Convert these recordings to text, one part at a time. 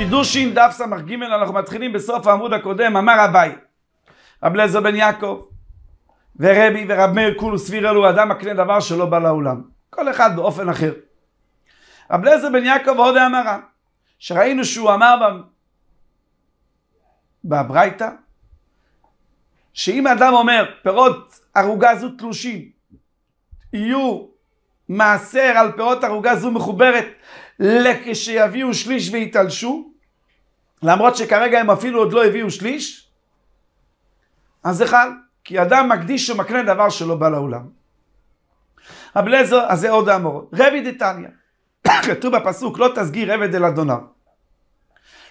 קידושין דף ס"ג, אנחנו מתחילים בסוף העמוד הקודם, אמר אביי, רב לזר בן יעקב, ורבי ורב מאיר כולו סביר אלו אדם מקנה דבר שלא בא לעולם. כל אחד באופן אחר. רב לזר בן יעקב עוד אמרה שראינו שהוא אמר בברייתא, שאם אדם אומר פירות ערוגה זו תלושים, יהיו מעשר על פירות ערוגה זו מחוברת לכשיביאו שליש ויתלשו, למרות שכרגע הם אפילו עוד לא הביאו שליש, אז זה חל, כי אדם מקדיש ומקנה דבר שלא בא לעולם. רבי אז זה עוד האמורות. רבי דתניא, כתוב בפסוק, לא תסגיר עבד אל אדוניו.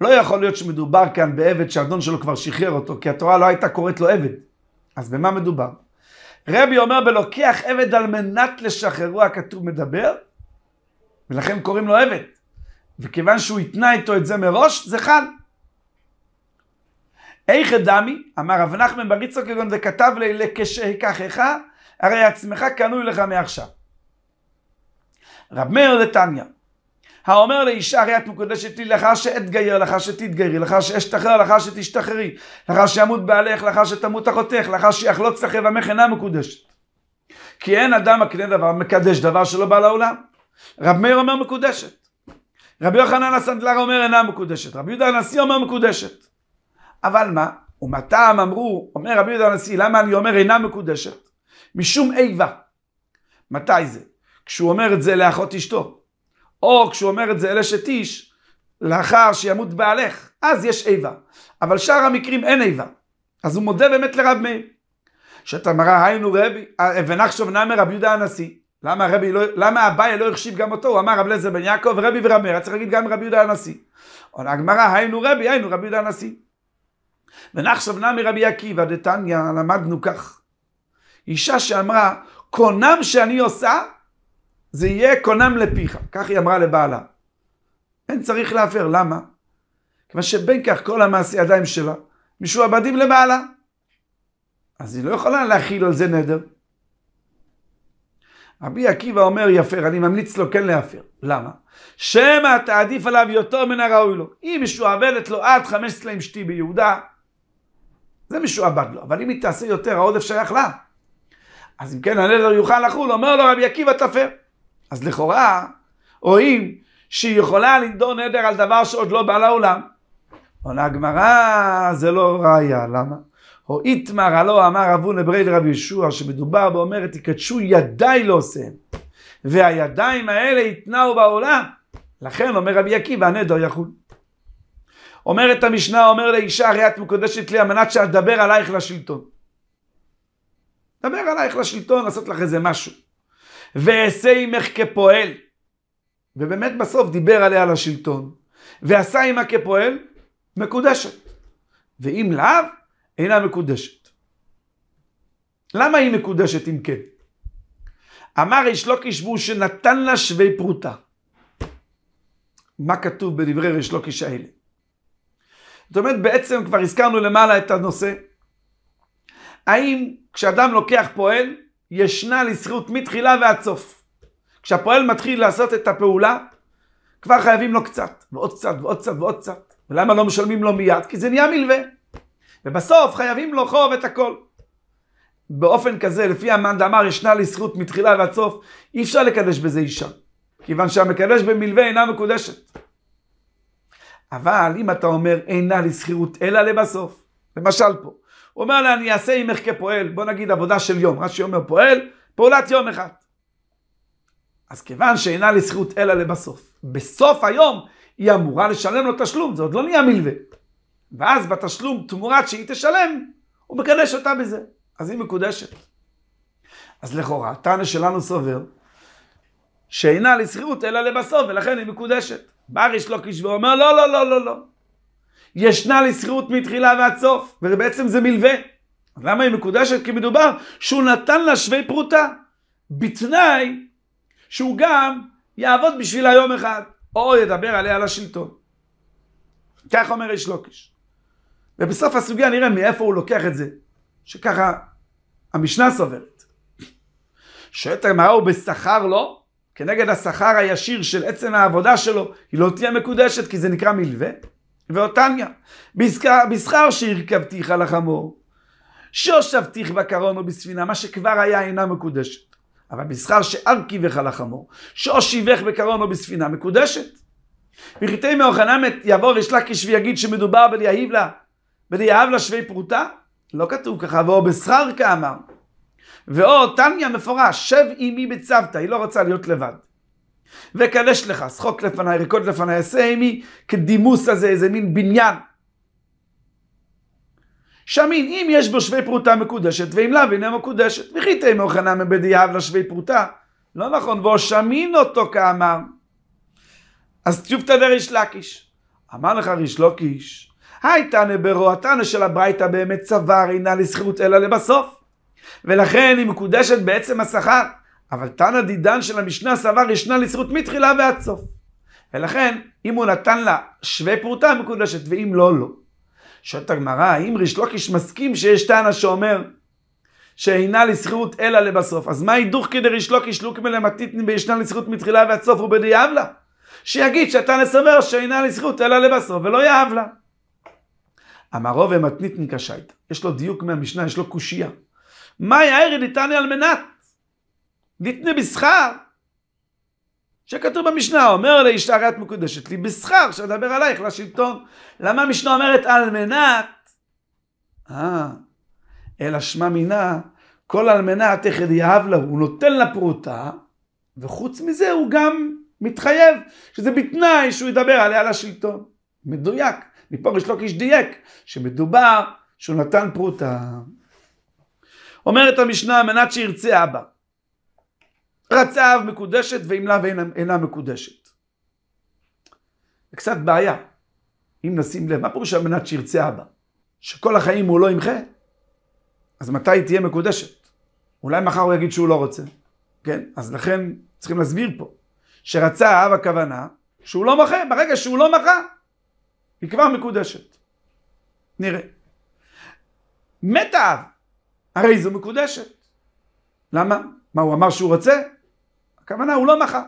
לא יכול להיות שמדובר כאן בעבד שאדון שלו כבר שחרר אותו, כי התורה לא הייתה קוראת לו עבד. אז במה מדובר? רבי אומר, בלוקח עבד על מנת לשחררו, הכתוב מדבר, ולכן קוראים לו עבד. וכיוון שהוא התנה איתו את זה מראש, זה חל. איך דמי, אמר רב נחמן בר יצחק כגון וכתב לי כשאקחך, הרי עצמך קנוי לך מעכשיו. רב מאיר לתניא, האומר לאישה הרי את מקודשת לי לאחר שאתגייר, לאחר שתתגיירי, לאחר שאשתחרר, לאחר שתשתחררי, לאחר שימות בעלך, לאחר שתמות אחותך, לאחר שיחלוץ לך יבמך אינה מקודשת. כי אין אדם מקנה דבר, מקדש דבר שלא בא לעולם. רב מאיר אומר מקודשת. רבי יוחנן הסנדלר אומר אינה מקודשת, רבי יהודה הנשיא אומר מקודשת. אבל מה? ומתם אמרו, אומר רבי יהודה הנשיא, למה אני אומר אינה מקודשת? משום איבה. מתי זה? כשהוא אומר את זה לאחות אשתו, או כשהוא אומר את זה לאשת איש, לאחר שימות בעלך, אז יש איבה. אבל שאר המקרים אין איבה. אז הוא מודה באמת לרב מאיר. שאתה מראה היינו רבי, אה, ונחשוב נאמר רבי יהודה הנשיא. למה, לא, למה אביי לא החשיב גם אותו? הוא אמר רב אליעזר בן יעקב, רבי ורבי מאיר, צריך להגיד גם רבי יהודה הנשיא. עונה הגמרא, היינו רבי, היינו רבי יהודה הנשיא. ונחשב נמי רבי עקיבא דתניא, למדנו כך. אישה שאמרה, קונם שאני עושה, זה יהיה קונם לפיך. כך היא אמרה לבעלה. אין צריך להפר, למה? כיוון שבין כך כל המעשה ידיים שלה, משועבדים לבעלה. אז היא לא יכולה להכיל על זה נדר. רבי עקיבא אומר יפר, אני ממליץ לו כן להפר. למה? שמא תעדיף עליו יותר מן הראוי לו. היא משועבדת לו עד חמש צלעים שתי ביהודה, זה משועבד לו, אבל אם היא תעשה יותר, העודף שייך לה. אז אם כן הנדר לא יוכל לחול, אומר לו רבי עקיבא תפר. אז לכאורה, רואים שהיא יכולה לנדור נדר על דבר שעוד לא בא לעולם. עונה הגמרא, זה לא ראיה, למה? או איתמר הלא אמר אבו לברי לרב ישוע, שמדובר באומר, יקדשו ידיי לא עושיהם. והידיים האלה יתנאו בעולם. לכן אומר רבי עקיבא, הנדר יחול. אומרת המשנה, אומר לאישה, הרי את מקודשת לי על מנת שאדבר עלייך לשלטון. דבר עלייך לשלטון, לעשות לך איזה משהו. ואעשה עמך כפועל. ובאמת בסוף דיבר עליה לשלטון. ועשה עמה כפועל, מקודשת. ואם לאו, אינה מקודשת. למה היא מקודשת אם כן? אמר איש לא כשבו שנתן לה שווה פרוטה. מה כתוב בדברי ריש לוקיש האלה? זאת אומרת, בעצם כבר הזכרנו למעלה את הנושא. האם כשאדם לוקח פועל, ישנה לזכות מתחילה ועד סוף. כשהפועל מתחיל לעשות את הפעולה, כבר חייבים לו קצת, ועוד קצת, ועוד קצת, ועוד קצת. ולמה לא משלמים לו מיד? כי זה נהיה מלווה. ובסוף חייבים לו חוב את הכל. באופן כזה, לפי המאן דאמר, ישנה לי זכות מתחילה ועד סוף, אי אפשר לקדש בזה אישה. כיוון שהמקדש במלווה אינה מקודשת. אבל אם אתה אומר אינה לי לשכירות אלא לבסוף, למשל פה, הוא אומר לה אני אעשה עמך כפועל, בוא נגיד עבודה של יום, רש"י אומר פועל, פעולת יום אחד. אז כיוון שאינה לי לשכירות אלא לבסוף, בסוף היום היא אמורה לשלם לו תשלום, זה עוד לא נהיה מלווה. ואז בתשלום תמורת שהיא תשלם, הוא מקדש אותה בזה. אז היא מקודשת. אז לכאורה, טענה שלנו סובר, שאינה לשכירות אלא לבסוף, ולכן היא מקודשת. בא ריש לוקיש לא ואומר, לא, לא, לא, לא, לא. ישנה לשכירות מתחילה ועד סוף, ובעצם זה מלווה. למה היא מקודשת? כי מדובר שהוא נתן לה שווי פרוטה, בתנאי שהוא גם יעבוד בשבילה יום אחד, או ידבר עליה לשלטון. כך אומר ריש לוקיש. לא ובסוף הסוגיה נראה מאיפה הוא לוקח את זה, שככה המשנה סוברת. שואלת מה הוא בשכר לא? כנגד השכר הישיר של עצם העבודה שלו, היא לא תהיה מקודשת כי זה נקרא מלווה. ואותניה, בשכר שהרכבתיך על החמור, שהושבתיך בקרון או בספינה, מה שכבר היה אינה מקודשת. אבל בשכר שארכיבך על החמור, שהושיבך בקרון או בספינה, מקודשת. וכתבי מאוחנמת יבוא ריש לקיש ויגיד שמדובר בליהיב לה בדיאב לשווי פרוטה? לא כתוב ככה, ואו בשכר כאמר. ואו תניא מפורש, שב עימי בצוותא, היא לא רוצה להיות לבד. וקדש לך, שחוק לפניי, ריקוד לפניי, עשה עימי כדימוס הזה, איזה מין בניין. שמין, אם יש בו שווי פרוטה מקודשת, ואם לאו הנה מקודשת, וחיתה עמו חנן מבדיאב לשווי פרוטה. לא נכון, ואו שמין אותו כאמר. אז תשוב תדר איש לקיש. אמר לך ריש לוקיש, הייתנא ברו, של הברייתא באמת צוואר אינה לזכירות אלא לבסוף. ולכן היא מקודשת בעצם השכר. אבל תנא דידן של המשנה סבר ישנה לשכירות מתחילה ועד סוף. ולכן, אם הוא נתן לה שווה פרוטה מקודשת, ואם לא, לא. שואלת הגמרא, האם ריש לוקיש מסכים שיש תנא שאומר שאינה לזכירות אלא לבסוף? אז מה הידוך כדי ריש לוקיש לוקמי למתיתני בישנה לשכירות מתחילה ועד סוף ובדיעבלה? שיגיד שאתה נסבר שאינה לזכירות אלא לבסוף ולא יאהב לה. אמרו ומתניתן קשייתא. יש לו דיוק מהמשנה, יש לו קושייה. מה יאירי ניתני על מנת? ניתנה בשכר. שכתוב במשנה, אומר הרי את מקודשת לי בשכר, שאדבר עלייך לשלטון. למה המשנה אומרת על מנת? אה, אלא שמע מינה, כל על מנת יחד יאהב לה, הוא נותן לה פרוטה, וחוץ מזה הוא גם מתחייב, שזה בתנאי שהוא ידבר עליה לשלטון. מדויק. מפה ריש לוקיש דייק, שמדובר שהוא נתן פרוטה. אומרת המשנה, על מנת שירצה אבא. רצה אב מקודשת ואם לאו אינה, אינה מקודשת. זה קצת בעיה, אם נשים לב, מה פירוש על מנת שירצה אבא? שכל החיים הוא לא ימחה? אז מתי היא תהיה מקודשת? אולי מחר הוא יגיד שהוא לא רוצה, כן? אז לכן צריכים להסביר פה, שרצה אב הכוונה שהוא לא מחה, ברגע שהוא לא מחה, היא כבר מקודשת. נראה. מת האב, הרי זו מקודשת. למה? מה הוא אמר שהוא רוצה? הכוונה, הוא לא מחה.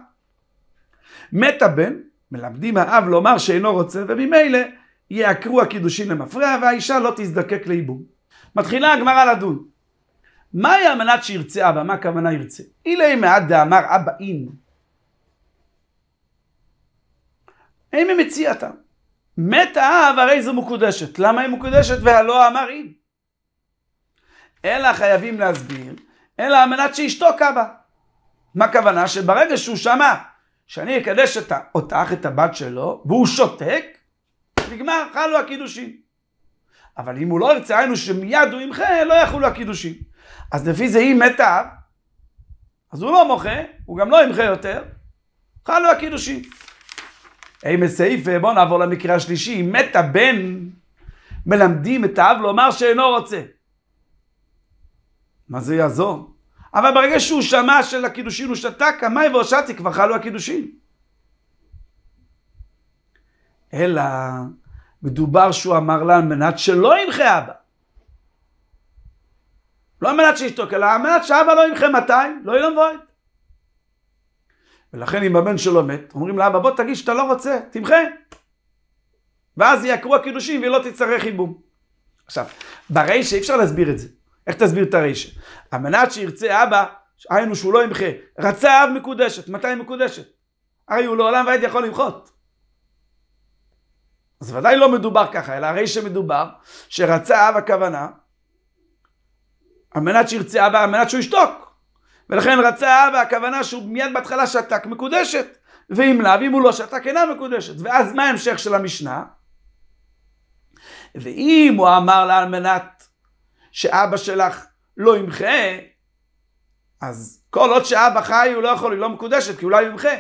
מת הבן, מלמדים האב לומר שאינו רוצה, וממילא יעקרו הקידושין למפרע, והאישה לא תזדקק לייבום. מתחילה הגמרא לדון. מהי על שירצה אבא? מה הכוונה ירצה? אילי מעד דאמר אבא אין. אין ממציאתם. מת האב הרי זו מקודשת. למה היא מקודשת והלא אמר אם? אלא חייבים להסביר, אלא על מנת שאשתו קבה. מה הכוונה? שברגע שהוא שמע שאני אקדש את אותך, את הבת שלו, והוא שותק, נגמר, חלו הקידושין. אבל אם הוא לא ירצה, היינו שמיד הוא ימחה, לא יחולו הקידושין. אז לפי זה היא האב, אז הוא לא מוחה, הוא גם לא ימחה יותר, חלו הקידושין. אם סעיפה, בואו נעבור למקרה השלישי. אם מת הבן, מלמדים את האב לומר שאינו רוצה. מה זה יעזור? אבל ברגע שהוא שמע של הקידושין הוא שתק, אמי והושעתי כבר חלו הקידושין. אלא מדובר שהוא אמר לה על מנת שלא ינחה אבא. לא על מנת שישתוק, אלא על מנת שאבא לא ינחה מתי? לא ינבוא את. ולכן אם הבן שלו מת, אומרים לאבא, בוא תגיד שאתה לא רוצה, תמחה. ואז יעקרו הקידושים והיא לא תצטרך חיבום. עכשיו, ברישה אי אפשר להסביר את זה. איך תסביר את הרישה? על מנת שירצה אבא, היינו שהוא לא ימחה, רצה אב מקודשת. מתי היא מקודשת? הרי הוא לעולם ועד יכול למחות. אז ודאי לא מדובר ככה, אלא הרי שמדובר, שרצה אב הכוונה, על מנת שירצה אבא, על מנת שהוא ישתוק. ולכן רצה אבא, הכוונה שהוא מיד בהתחלה שתק מקודשת. ואם לאו, אם הוא לא שתק, אינה מקודשת. ואז מה ההמשך של המשנה? ואם הוא אמר לה על מנת שאבא שלך לא ימחה, אז כל עוד שאבא חי הוא לא יכול, היא לא מקודשת, כי אולי הוא לא ימחה.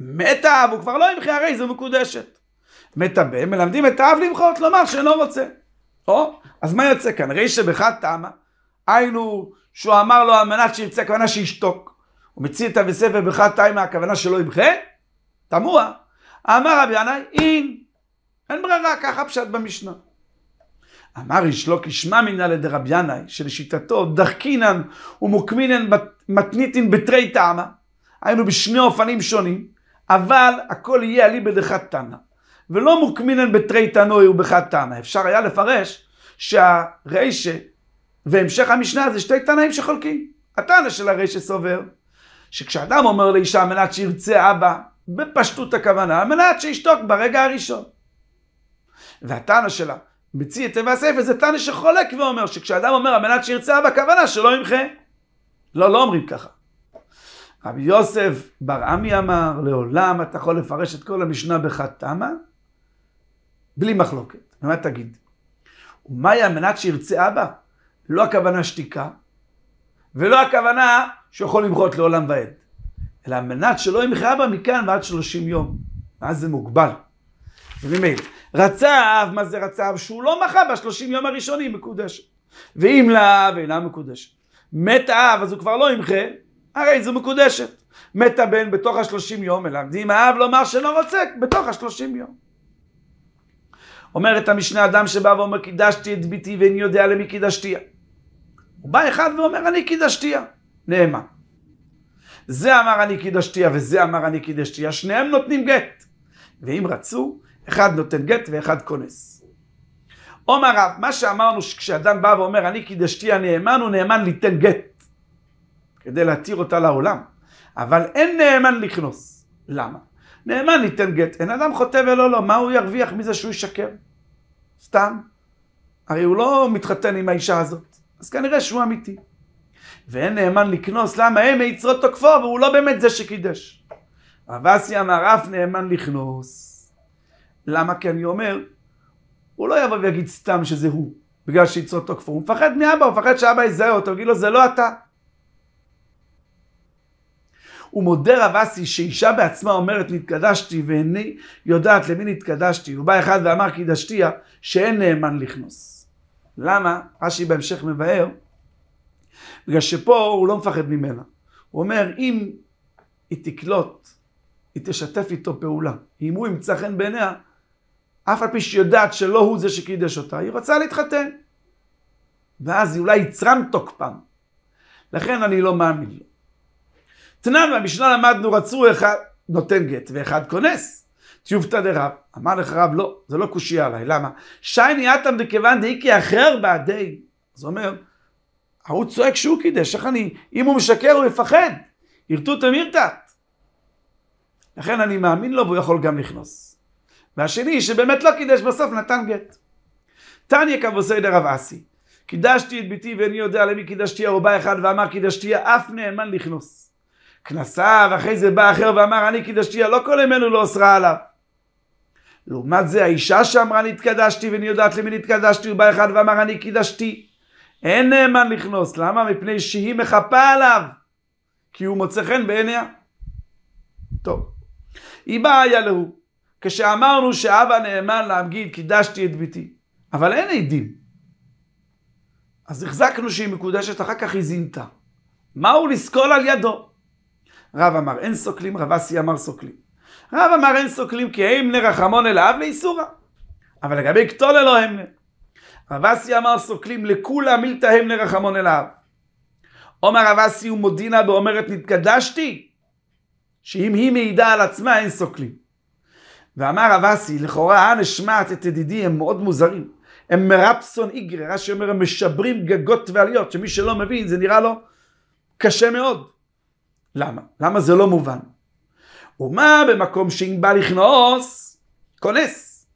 מת האב, הוא כבר לא ימחה, הרי זו מקודשת. מת הבן, מלמדים את האב למחות, לומר שאינו רוצה. או, אז מה יוצא כאן? רי שבחד תמה, היינו, שהוא אמר לו על מנת שירצה, הכוונה שישתוק. הוא מציא את הספר בחד תימה, הכוונה שלא ימחה? תמוה. אמר רבי ינאי, אין, אין ברירה, ככה פשט במשנה. אמר איש לא כשמע מינא לדרבי ינאי, שלשיטתו דחקינן ומוקמינן מתניתין בתרי טעמה. היינו בשני אופנים שונים, אבל הכל יהיה אליבא דחד תנא. ולא מוקמינן בתרי תנוי ובחת תנא. אפשר היה לפרש שהרישה והמשך המשנה זה שתי תנאים שחולקים. התנא של הרי שסובר, שכשאדם אומר לאישה על מנת שירצה אבא, בפשטות הכוונה, על מנת שישתוק ברגע הראשון. והתנא שלה, מציא את תיבה הספר, זה תנא שחולק ואומר שכשאדם אומר על מנת שירצה אבא, הכוונה שלא ימחה. לא, לא אומרים ככה. רבי יוסף בר עמי אמר, לעולם אתה יכול לפרש את כל המשנה בחד תמה, בלי מחלוקת. מה תגיד? ומהי על מנת שירצה אבא? לא הכוונה שתיקה, ולא הכוונה שהוא יכול למחות לעולם ועד. אלא מנת שלא ימחה בה מכאן ועד שלושים יום. ואז זה מוגבל. וממילא, רצב, מה זה רצב? שהוא לא מחה בשלושים יום הראשונים מקודשת. ואם לאו, אינה מקודשת. מת האב, אז הוא כבר לא ימחה, הרי זו מקודשת. מת הבן בתוך השלושים יום, אלא אם האב לומר שלא רוצה, בתוך השלושים יום. אומרת המשנה, אדם שבא ואומר, קידשתי את ביתי ואיני יודע למי קידשתיה. הוא בא אחד ואומר, אני קידשתיה. נאמן. זה אמר אני קידשתיה וזה אמר אני קידשתיה, שניהם נותנים גט. ואם רצו, אחד נותן גט ואחד כונס. עומר רב, מה שאמרנו שכשאדם בא ואומר אני קידשתיה נאמן, הוא נאמן ליתן גט. כדי להתיר אותה לעולם. אבל אין נאמן לכנוס. למה? נאמן ייתן גט. אין אדם חוטא ולא לא, מה הוא ירוויח מזה שהוא ישקר? סתם. הרי הוא לא מתחתן עם האישה הזאת. אז כנראה שהוא אמיתי. ואין נאמן לקנוס, למה הם היצרות תוקפו, והוא לא באמת זה שקידש. רב אסי אמר, אף נאמן לקנוס. למה? כי אני אומר, הוא לא יבוא ויגיד סתם שזה הוא, בגלל שיצרות תוקפו. הוא מפחד מאבא, הוא מפחד שאבא יזהה אותו, יגיד לו, זה לא אתה. הוא מודה רב אסי שאישה בעצמה אומרת נתקדשתי ואיני יודעת למי נתקדשתי. הוא בא אחד ואמר קידשתיה שאין נאמן לכנוס. למה? רש"י בהמשך מבאר, בגלל שפה הוא לא מפחד ממנה. הוא אומר, אם היא תקלוט, היא תשתף איתו פעולה. אם הוא ימצא חן בעיניה, אף על פי שהיא יודעת שלא הוא זה שקידש אותה, היא רוצה להתחתן. ואז היא אולי יצרן תוקפם. לכן אני לא מאמין לו. תנן במשנה למדנו רצו אחד נותן גט ואחד כונס. תיובתא דרב. אמר לך רב, לא, זה לא קושייה עליי, למה? שייני אטם דכיוון דאיקי אחר בעדי. אז הוא אומר, ההוא צועק שהוא קידש, איך אני, אם הוא משקר הוא יפחד, ירטוט אמירתת. לכן אני מאמין לו והוא יכול גם לכנוס. והשני, שבאמת לא קידש, בסוף נתן גט. תניא כבוסי דרב אסי, קידשתי את ביתי ואיני יודע למי קידשתי ערובה אחד ואמר קידשתי אף נאמן לכנוס. כנסה ואחרי זה בא אחר ואמר אני קידשתי לא כל אמנו לא אוסרה עליו. לעומת זה האישה שאמרה נתקדשתי ואני יודעת למי נתקדשתי, ובא אחד ואמר אני קידשתי. אין נאמן לכנוס, למה? מפני שהיא מחפה עליו, כי הוא מוצא חן בעיניה. טוב, היא בעיה להוא. כשאמרנו שאבא נאמן להגיד קידשתי את ביתי, אבל אין עדים. אז החזקנו שהיא מקודשת, אחר כך היא זינתה. מה הוא לסקול על ידו? רב אמר אין סוקלים, רב אסי אמר סוקלים. רב אמר אין סוקלים כי אימנה רחמון אל אב לאיסורה. אבל לגבי קטול אלו המנה. רב אסי אמר סוקלים לכולה מילתא המנה רחמון אל אב. עומר רב אסי ומודינה ואומרת נתקדשתי, שאם היא מעידה על עצמה אין סוקלים. ואמר רב אסי, לכאורה הנשמעת את ידידי הם מאוד מוזרים. הם מרפסון איגרי, רש"י אומר הם משברים גגות ועליות, שמי שלא מבין זה נראה לו קשה מאוד. למה? למה זה לא מובן? ומה במקום שאם בא לכנוס, כונס.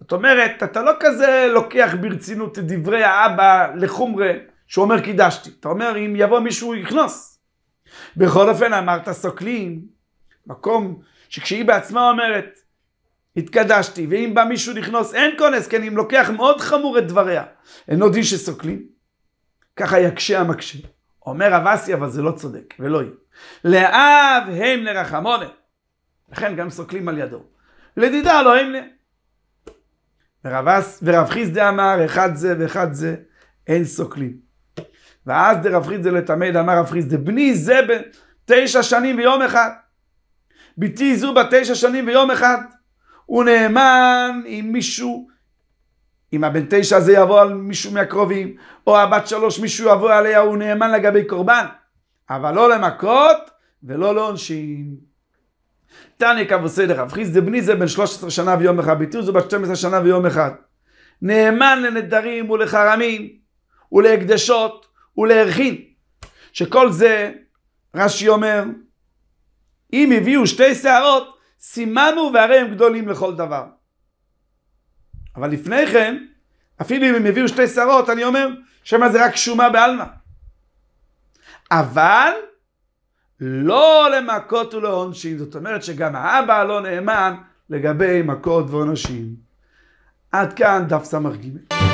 זאת אומרת, אתה לא כזה לוקח ברצינות את דברי האבא לחומרה, שהוא אומר קידשתי. אתה אומר, אם יבוא מישהו יכנוס. בכל אופן, אמרת סוקלים, מקום שכשהיא בעצמה אומרת, התקדשתי, ואם בא מישהו לכנוס, אין כונס, כי אני לוקח מאוד חמור את דבריה. אין עוד איש שסוקלים. ככה יקשה המקשה. אומר אבסי, אבל זה לא צודק, ולא יהיה. לאב הם לרחמונת. לכן גם סוקלים על ידו. לדידה לא אמנה. ורב, חיסדה אמר, אחד זה ואחד זה, אין סוקלים. ואז דרב חיסדה לתמיד אמר רב חיסדה, בני זה בן תשע שנים ויום אחד. בתי זו בתשע שנים ויום אחד. הוא נאמן עם מישהו, אם הבן תשע הזה יבוא על מישהו מהקרובים, או הבת שלוש מישהו יבוא עליה, הוא נאמן לגבי קורבן. אבל לא למכות ולא לעונשין. לא תניא כבוסי דרב חיס דבני זה בן 13 שנה ויום אחד, ביטוי זה בת 12 שנה ויום אחד. נאמן לנדרים ולחרמים ולהקדשות ולהרחין. שכל זה, רש"י אומר, אם הביאו שתי שערות, סימנו והרי הם גדולים לכל דבר. אבל לפני כן, אפילו אם הם הביאו שתי שערות, אני אומר, שמא זה רק שומה בעלמא. אבל לא למכות ולעונשין, זאת אומרת שגם האבא לא נאמן לגבי מכות ועונשים. עד כאן דף ס"ג.